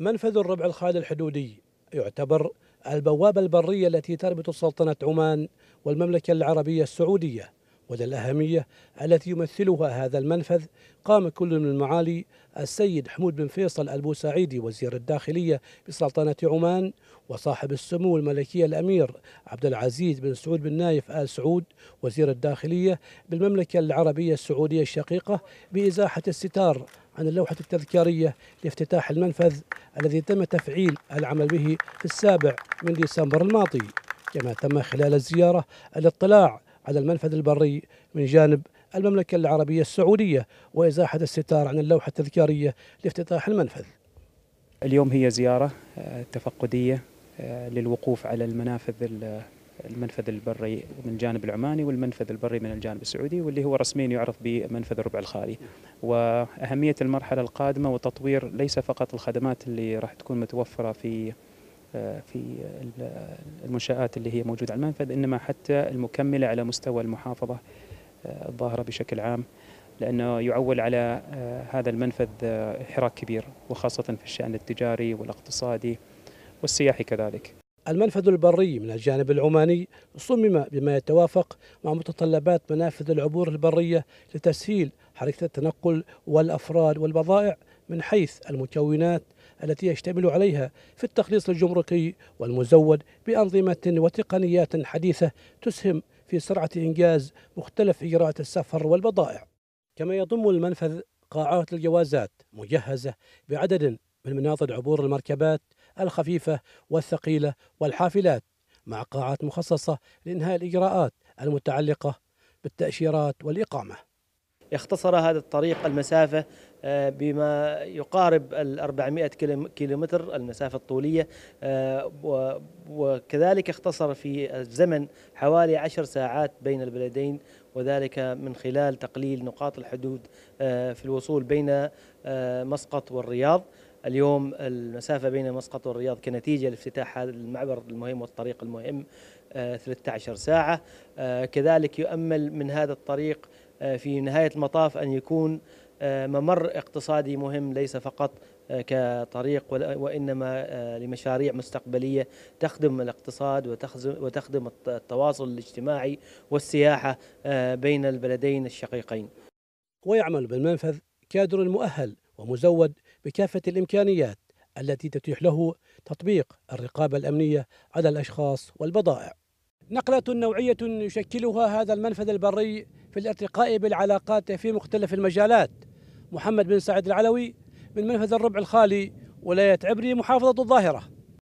منفذ الربع الخالي الحدودي يعتبر البوابة البرية التي تربط سلطنة عمان والمملكة العربية السعودية وللأهمية التي يمثلها هذا المنفذ قام كل من معالي السيد حمود بن فيصل البوسعيدي وزير الداخلية بسلطنة عمان وصاحب السمو الملكي الأمير عبد العزيز بن سعود بن نايف آل سعود وزير الداخلية بالمملكة العربية السعودية الشقيقة بإزاحة الستار عن اللوحة التذكارية لافتتاح المنفذ الذي تم تفعيل العمل به في السابع من ديسمبر الماضي كما تم خلال الزيارة الاطلاع على المنفذ البري من جانب المملكة العربية السعودية وإزاحة الستار عن اللوحة التذكارية لافتتاح المنفذ اليوم هي زيارة آه، تفقدية آه، للوقوف على المنافذ المنفذ البري من الجانب العماني والمنفذ البري من الجانب السعودي واللي هو رسميا يعرف بمنفذ الربع الخالي وأهمية المرحلة القادمة وتطوير ليس فقط الخدمات اللي راح تكون متوفرة في في المنشآت اللي هي موجودة على المنفذ إنما حتى المكملة على مستوى المحافظة آه، الظاهرة بشكل عام لأنه يعول على آه، هذا المنفذ آه، حراك كبير وخاصة في الشأن التجاري والاقتصادي والسياحي كذلك المنفذ البري من الجانب العماني صمم بما يتوافق مع متطلبات منافذ العبور البرية لتسهيل حركة التنقل والأفراد والبضائع من حيث المكونات التي يشتمل عليها في التخليص الجمركي والمزود بأنظمة وتقنيات حديثة تسهم في سرعة إنجاز مختلف إجراءات السفر والبضائع كما يضم المنفذ قاعات الجوازات مجهزة بعدد من مناطق عبور المركبات الخفيفة والثقيلة والحافلات مع قاعات مخصصة لإنهاء الإجراءات المتعلقة بالتأشيرات والإقامة اختصر هذا الطريق المسافة آه، بما يقارب ال 400 كيلومتر المسافة الطولية آه، وكذلك اختصر في الزمن حوالي 10 ساعات بين البلدين وذلك من خلال تقليل نقاط الحدود آه، في الوصول بين مسقط والرياض اليوم المسافة بين مسقط والرياض كنتيجة لافتتاح هذا المعبر المهم والطريق المهم 13 آه، ساعة آه، كذلك يؤمل من هذا الطريق آه، في نهاية المطاف أن يكون ممر اقتصادي مهم ليس فقط كطريق وإنما لمشاريع مستقبلية تخدم الاقتصاد وتخدم التواصل الاجتماعي والسياحة بين البلدين الشقيقين ويعمل بالمنفذ كادر مؤهل ومزود بكافة الإمكانيات التي تتيح له تطبيق الرقابة الأمنية على الأشخاص والبضائع نقلة نوعية يشكلها هذا المنفذ البري في الارتقاء بالعلاقات في مختلف المجالات محمد بن سعد العلوي من منفذ الربع الخالي ولاية عبري محافظة الظاهرة